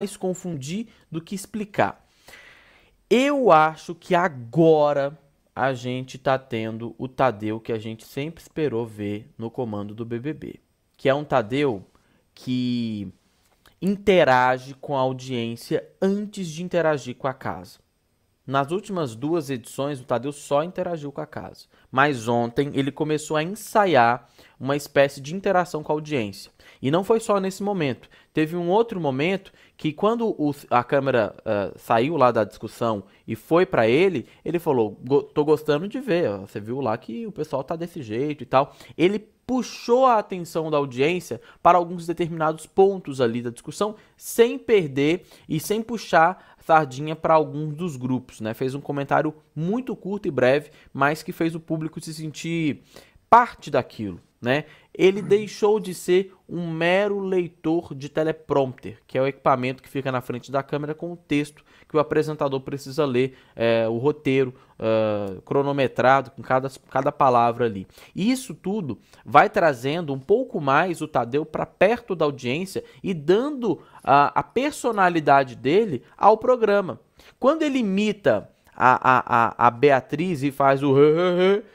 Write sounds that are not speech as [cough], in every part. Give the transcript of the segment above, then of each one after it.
mais confundir do que explicar. Eu acho que agora a gente está tendo o Tadeu que a gente sempre esperou ver no comando do BBB, que é um Tadeu que interage com a audiência antes de interagir com a casa. Nas últimas duas edições, o Tadeu só interagiu com a casa. Mas ontem ele começou a ensaiar uma espécie de interação com a audiência. E não foi só nesse momento. Teve um outro momento que, quando o, a câmera uh, saiu lá da discussão e foi para ele, ele falou: Tô gostando de ver. você viu lá que o pessoal tá desse jeito e tal. Ele puxou a atenção da audiência para alguns determinados pontos ali da discussão, sem perder e sem puxar sardinha para alguns dos grupos, né? Fez um comentário muito curto e breve, mas que fez o público se sentir parte daquilo né? Ele deixou de ser um mero leitor de teleprompter, que é o equipamento que fica na frente da câmera com o texto que o apresentador precisa ler, é, o roteiro ah, cronometrado com cada, cada palavra ali. E isso tudo vai trazendo um pouco mais o Tadeu para perto da audiência e dando a, a personalidade dele ao programa. Quando ele imita a, a, a, Beatriz e faz o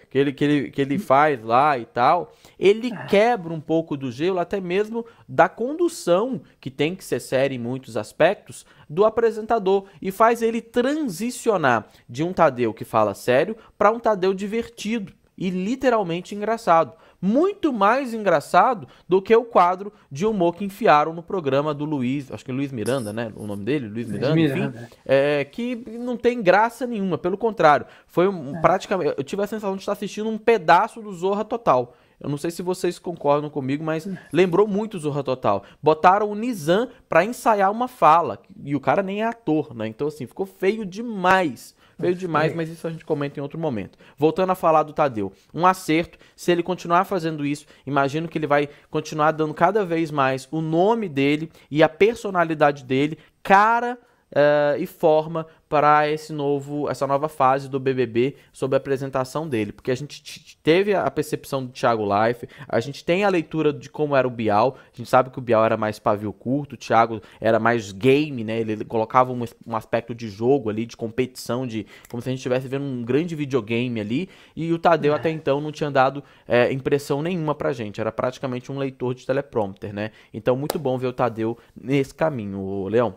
que ele, que, ele, que ele faz lá e tal, ele quebra um pouco do gelo, até mesmo da condução, que tem que ser séria em muitos aspectos, do apresentador e faz ele transicionar de um Tadeu que fala sério para um Tadeu divertido e literalmente engraçado muito mais engraçado do que o quadro de humor que enfiaram no programa do Luiz, acho que é Luiz Miranda, né? O nome dele, Luiz Miranda, Luiz Miranda. enfim, é, que não tem graça nenhuma, pelo contrário, foi um, é. praticamente, eu tive a sensação de estar assistindo um pedaço do Zorra Total. Eu não sei se vocês concordam comigo, mas lembrou muito o Zorra Total. Botaram o Nizam para ensaiar uma fala, e o cara nem é ator, né? Então assim, ficou feio demais. Veio demais, mas isso a gente comenta em outro momento. Voltando a falar do Tadeu, um acerto. Se ele continuar fazendo isso, imagino que ele vai continuar dando cada vez mais o nome dele e a personalidade dele, cara uh, e forma para esse novo, essa nova fase do BBB sobre a apresentação dele, porque a gente teve a percepção do Thiago Life, a gente tem a leitura de como era o Bial, a gente sabe que o Bial era mais pavio curto, o Thiago era mais game, né? Ele colocava um, um aspecto de jogo ali, de competição, de como se a gente estivesse vendo um grande videogame ali, e o Tadeu é. até então não tinha dado é, impressão nenhuma para gente, era praticamente um leitor de teleprompter, né? Então muito bom ver o Tadeu nesse caminho, Leão.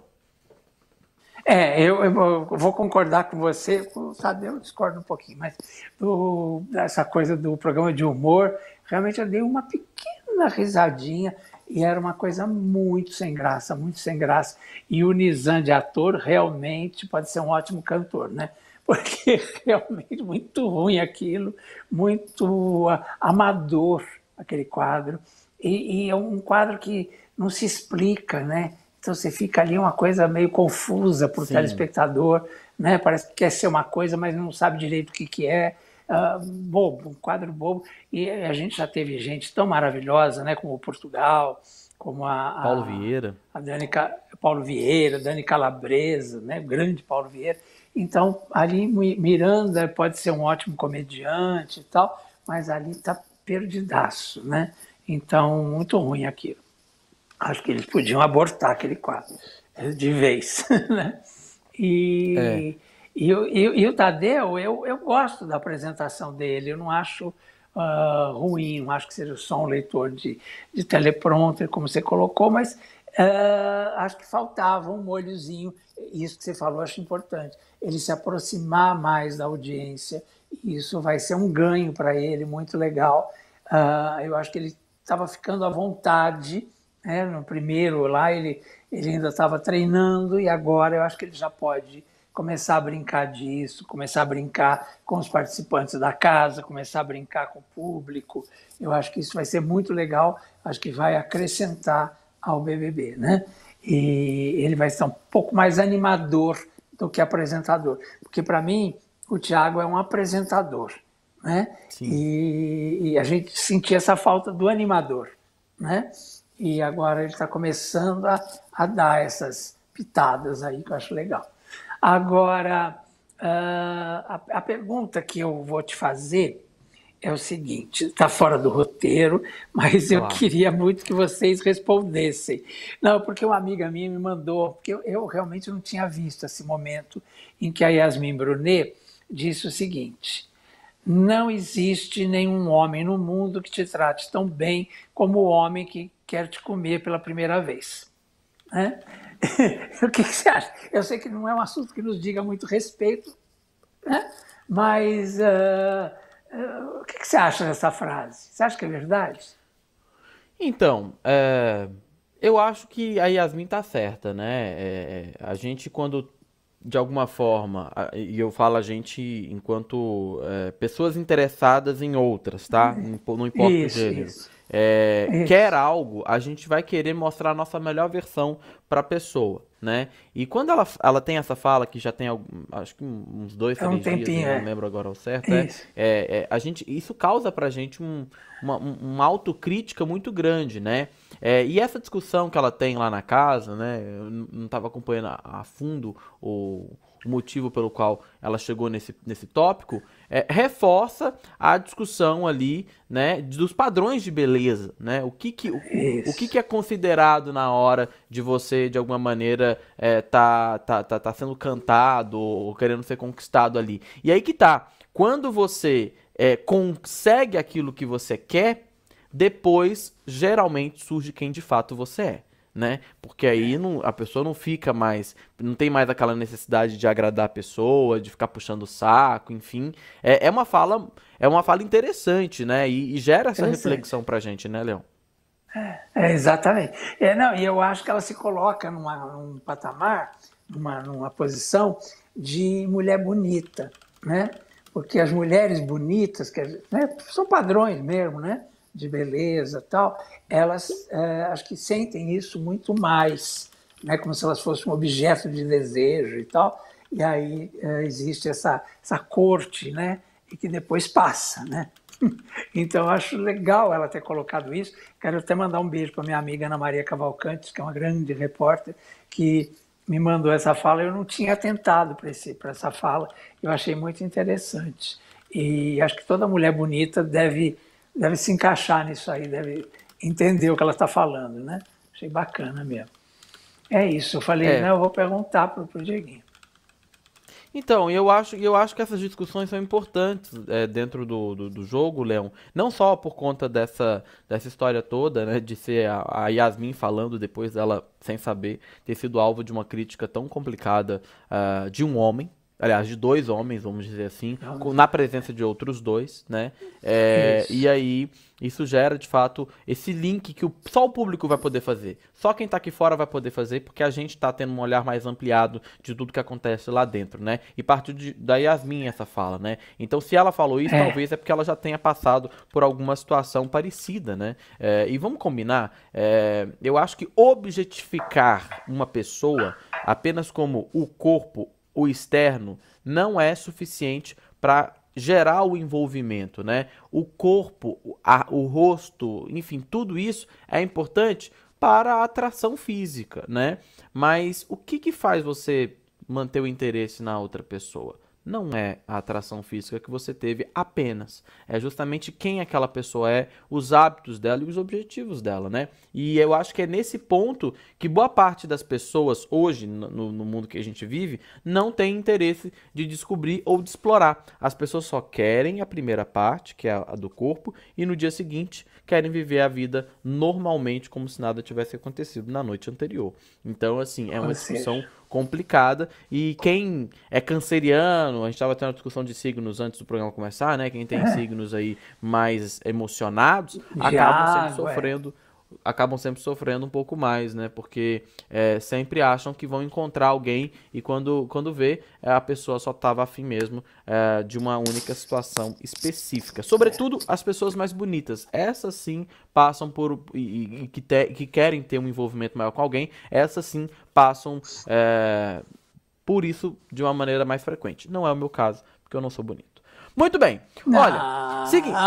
É, eu, eu, vou concordar com você, Sabe, eu discordo um pouquinho, mas do, essa coisa do programa de humor, realmente eu dei uma pequena risadinha e era uma coisa muito sem graça, muito sem graça. E o Nizam de ator realmente pode ser um ótimo cantor, né? Porque [laughs] realmente muito ruim aquilo, muito amador aquele quadro. E, e é um quadro que não se explica, né? Então você fica ali uma coisa meio confusa para o telespectador, né? Parece que quer ser uma coisa, mas não sabe direito o que, que é. Uh, bobo, um quadro bobo. E a gente já teve gente tão maravilhosa, né? Como o Portugal, como a, a Paulo Vieira, a Dani Paulo Vieira, Dani Calabresa, né? O grande Paulo Vieira. Então ali Miranda pode ser um ótimo comediante e tal, mas ali está perdidaço, né? Então muito ruim aquilo acho que eles podiam abortar aquele quadro eh, de vez. [laughs] Né? E, é. e, e, e, o Tadeu, eu, eu gosto da apresentação dele, eu não acho uh, ruim, não acho que seja só um leitor de, de teleprompter, como você colocou, mas uh, acho que faltava um molhozinho, isso que você falou acho importante, ele se aproximar mais da audiência, isso vai ser um ganho para ele, muito legal. Uh, eu acho que ele estava ficando à vontade né? No primeiro lá ele, ele ainda estava treinando e agora eu acho que ele já pode começar a brincar disso, começar a brincar com os participantes da casa, começar a brincar com o público. Eu acho que isso vai ser muito legal, acho que vai acrescentar ao BBB, né? E ele vai ser um pouco mais animador do que apresentador, porque para mim o Tiago é um apresentador, né? E, e, a gente sentia essa falta do animador, né? E agora ele está começando a, a dar essas pitadas aí que eu acho legal. Agora, ah, a, a pergunta que eu vou te fazer é o seguinte: está fora do roteiro, mas claro. eu queria muito que vocês respondessem. Não, porque uma amiga minha me mandou, porque eu, eu, realmente não tinha visto esse momento em que a Yasmin Brunet disse o seguinte: não existe nenhum homem no mundo que te trate tão bem como o homem que quer te comer pela primeira vez. Né? [laughs] o que, que, você acha? Eu sei que não é um assunto que nos diga muito respeito, né? mas uh, uh, o que, que, você acha dessa frase? Você acha que é verdade? Então, é, eu acho que a Yasmin está certa, né? É, a gente, quando de alguma forma, e eu falo a gente enquanto é, pessoas interessadas em outras, tá? Uhum. Não importa isso, o gênero. Isso é, é quer algo, a gente vai querer mostrar a nossa melhor versão para a pessoa, né? E quando ela, ela tem essa fala, que já tem acho que uns dois, é um três tempinho, dias, é. não lembro agora ao certo, é. isso. É, é, a gente, isso causa para a gente um, uma, uma autocrítica muito grande, né? e essa discussão que ela tem lá na casa, né? Eu não estava acompanhando a, a fundo o o motivo pelo qual ela chegou nesse, nesse tópico, é, reforça a discussão ali, né, dos padrões de beleza, né? O que que, o, o que, que é considerado na hora de você, de alguma maneira, é, tá, tá, tá, tá sendo cantado ou querendo ser conquistado ali. E aí que tá, quando você é, consegue aquilo que você quer, depois, geralmente, surge quem de fato você é né? Porque aí é. não, a pessoa não fica mais, não tem mais aquela necessidade de agradar a pessoa, de ficar puxando o saco, enfim. É, é uma fala, é uma fala interessante, né? E, e gera essa reflexão pra gente, né, Leão? É, é, exatamente. É, não, e eu acho que ela se coloca numa, num patamar, numa, numa posição de mulher bonita, né? Porque as mulheres bonitas, que, né, são padrões mesmo, né? de beleza tal, elas é, acho que sentem isso muito mais, né? como se elas fossem um objeto de desejo e tal. E aí é, existe essa, essa corte, né? E que depois passa, né? [laughs] Então, acho legal ela ter colocado isso. Quero até mandar um beijo para minha amiga Ana Maria Cavalcantes, que é uma grande repórter, que me mandou essa fala. Eu não tinha atentado para essa fala, eu achei muito interessante. E acho que toda mulher bonita deve deve se encaixar nisso aí, deve entender o que ela está falando, né? Achei bacana mesmo. É isso, eu falei, é. Né, eu vou perguntar para o Dieguinho. Então, eu acho, eu acho que essas discussões são importantes é, dentro do, do, do jogo, Leão. Não só por conta dessa, dessa história toda, né? De ser a, a, Yasmin falando depois dela, sem saber, ter sido alvo de uma crítica tão complicada uh, de um homem, aliás, de dois homens, vamos dizer assim, ah, com, na presença de outros dois, né? É, e aí, isso gera, de fato, esse link que o, só o público vai poder fazer. Só quem tá aqui fora vai poder fazer, porque a gente tá tendo um olhar mais ampliado de tudo que acontece lá dentro, né? E partiu de, da Yasmin essa fala, né? Então, se ela falou isso, é. talvez é porque ela já tenha passado por alguma situação parecida, né? É, e vamos combinar, é, eu acho que objetificar uma pessoa apenas como o corpo o externo não é suficiente para gerar o envolvimento, né? O corpo, a, o rosto, enfim, tudo isso é importante para a atração física, né? Mas o que, que faz você manter o interesse na outra pessoa? não é a atração física que você teve apenas. É justamente quem aquela pessoa é, os hábitos dela e os objetivos dela, né? E eu acho que é nesse ponto que boa parte das pessoas hoje, no, no mundo que a gente vive, não tem interesse de descobrir ou de explorar. As pessoas só querem a primeira parte, que é a do corpo, e no dia seguinte querem viver a vida normalmente, como se nada tivesse acontecido na noite anterior. Então, assim, é uma discussão complicada. E quem é canceriano, a gente estava tendo uma discussão de signos antes do programa começar, né? Quem tem é. signos aí mais emocionados acaba sempre sofrendo. Ué acabam sempre sofrendo um pouco mais, né? Porque é, sempre acham que vão encontrar alguém e quando, quando vê, é, a pessoa só estava afim mesmo é, de uma única situação específica. Sobretudo as pessoas mais bonitas. Essas sim passam por. e, e que, te, que querem ter um envolvimento maior com alguém, essas sim passam é, por isso de uma maneira mais frequente. Não é o meu caso, porque eu não sou bonito. Muito bem. Olha, ah. seguinte. [laughs]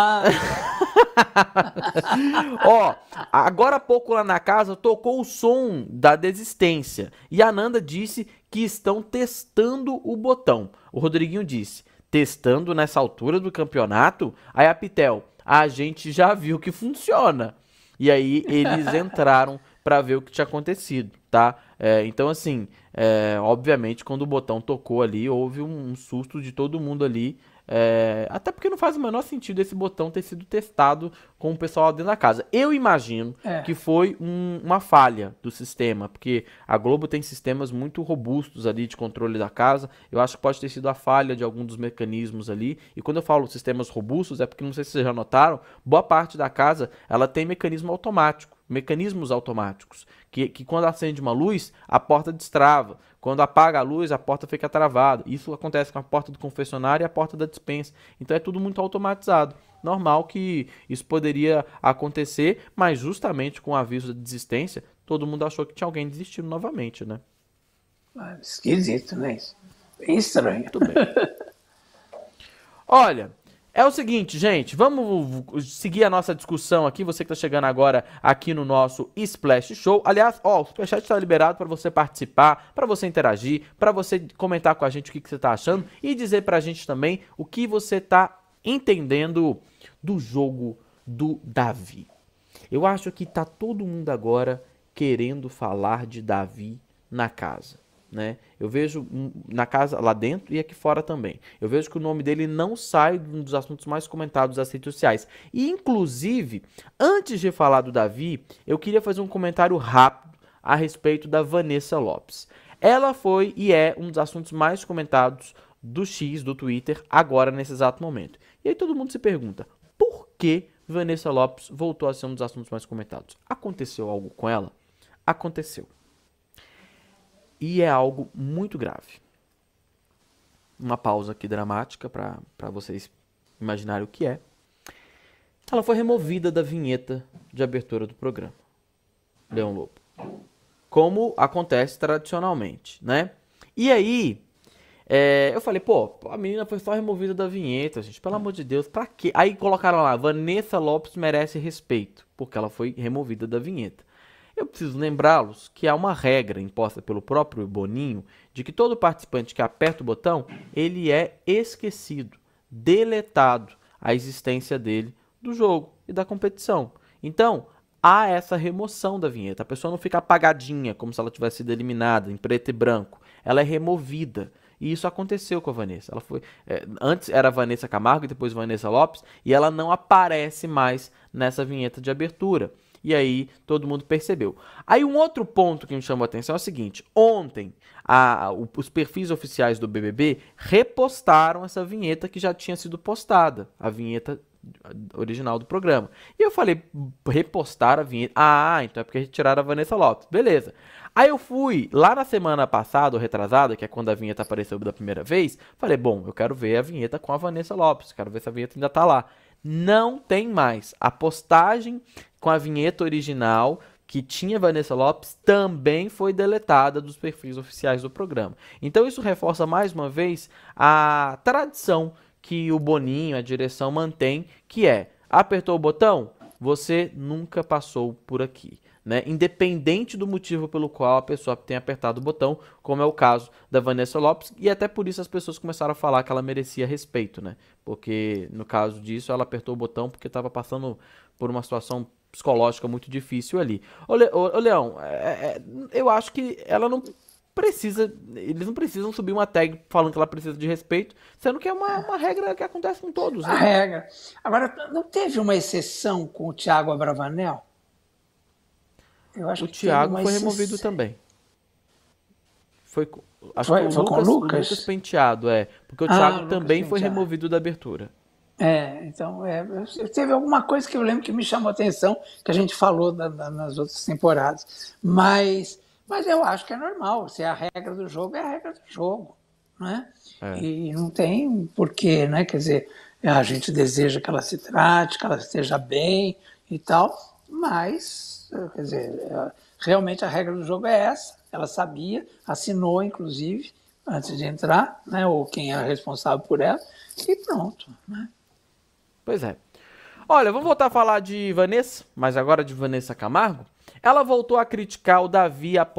Ó, agora há pouco lá na casa tocou o som da desistência. E a Nanda disse que estão testando o botão. O Rodriguinho disse: testando nessa altura do campeonato? Aí a Pitel, a gente já viu que funciona. E aí eles [laughs] entraram para ver o que tinha acontecido, tá? É, então, assim, é, obviamente, quando o botão tocou ali, houve um, um, susto de todo mundo ali, é, até porque não faz o menor sentido esse botão ter sido testado com o pessoal dentro da casa. Eu imagino é. que foi um, uma falha do sistema, porque a Globo tem sistemas muito robustos ali de controle da casa. Eu acho que pode ter sido a falha de algum dos mecanismos ali. E quando eu falo sistemas robustos, é porque não sei se vocês já notaram, boa parte da casa ela tem mecanismo automático mecanismos automáticos. Que, que quando acende uma luz, a porta destrava. Quando apaga a luz, a porta fica travada. Isso acontece com a porta do confessionário e a porta da dispensa. Então é tudo muito automatizado. Normal que isso poderia acontecer, mas justamente com o aviso da desistência, todo mundo achou que tinha alguém desistindo novamente, né? Ah, esquisito, né? Bem estranho. Muito bem. Olha, é o seguinte, gente, vamos seguir a nossa discussão aqui, você que está chegando agora aqui no nosso Splash Show. Aliás, ó, o Superchat está liberado para você participar, para você interagir, para você comentar com a gente o que, que você está achando e dizer para a gente também o que você está entendendo do jogo do Davi. Eu acho que tá todo mundo agora querendo falar de Davi na casa né? Eu vejo na casa lá dentro e aqui fora também. Eu vejo que o nome dele não sai dos assuntos mais comentados das redes sociais. E inclusive, antes de falar do Davi, eu queria fazer um comentário rápido a respeito da Vanessa Lopes. Ela foi e é um dos assuntos mais comentados do X do Twitter agora nesse exato momento. E aí todo mundo se pergunta: por que Vanessa Lopes voltou a ser um dos assuntos mais comentados? Aconteceu algo com ela? Aconteceu. E é algo muito grave. Uma pausa aqui dramática para vocês imaginarem o que é. Ela foi removida da vinheta de abertura do programa. Leão Lobo. Como acontece tradicionalmente, né? E aí, é, eu falei, pô, a menina foi só removida da vinheta, gente. Pelo amor de Deus, pra quê? Aí colocaram lá, Vanessa Lopes merece respeito, porque ela foi removida da vinheta. Eu preciso lembrá-los que há uma regra imposta pelo próprio Boninho de que todo participante que aperta o botão, ele é esquecido, deletado a existência dele do jogo e da competição. Então, há essa remoção da vinheta. A pessoa não fica apagadinha, como se ela tivesse sido eliminada, em preto e branco. Ela é removida. E isso aconteceu com a Vanessa. Ela foi, é, antes era Vanessa Camargo e depois Vanessa Lopes, e ela não aparece mais nessa vinheta de abertura. E aí todo mundo percebeu. Aí um outro ponto que me chamou a atenção é o seguinte: ontem a, o, os perfis oficiais do BBB repostaram essa vinheta que já tinha sido postada, a vinheta original do programa. E eu falei repostar a vinheta. Ah, então é porque retiraram a Vanessa Lopes. Beleza. Aí eu fui lá na semana passada ou retrasada, que é quando a vinheta apareceu da primeira vez, falei, bom, eu quero ver a vinheta com a Vanessa Lopes, quero ver se a vinheta ainda tá lá. Não tem mais. A postagem com a vinheta original que tinha Vanessa Lopes também foi deletada dos perfis oficiais do programa. Então isso reforça mais uma vez a tradição que o Boninho, a direção mantém, que é: apertou o botão, você nunca passou por aqui né? Independente do motivo pelo qual a pessoa tenha apertado o botão, como é o caso da Vanessa Lopes, e até por isso as pessoas começaram a falar que ela merecia respeito, né? Porque no caso disso, ela apertou o botão porque estava passando por uma situação psicológica muito difícil ali. Ô, Le ô, ô Leão, é, é, eu acho que ela não precisa. Eles não precisam subir uma tag falando que ela precisa de respeito, sendo que é uma, uma regra que acontece com todos. Né? A regra. Agora, não teve uma exceção com o Thiago Abravanel? o Thiago foi removido se... também. Foi, acho foi, que foi o Lucas, Lucas? Lucas, Penteado, é. Porque o ah, Thiago Lucas também Penteado. foi removido da abertura. É, então, é, teve alguma coisa que eu lembro que me chamou a atenção, que a gente falou nas outras temporadas. Mas, mas eu acho que é normal. Se é a regra do jogo, é a regra do jogo. Né? É. E não tem porquê, né? Quer dizer, a gente deseja que ela se trate, que ela esteja bem e tal, mas Quer dizer, eh, realmente a regra do jogo é essa. Ela sabia, assinou, inclusive, antes de entrar, né? Ou quem é responsável por ela, e pronto, né? Pois é. Olha, vamos voltar a falar de Vanessa, mas agora de Vanessa Camargo. Ela voltou a criticar o Davi após.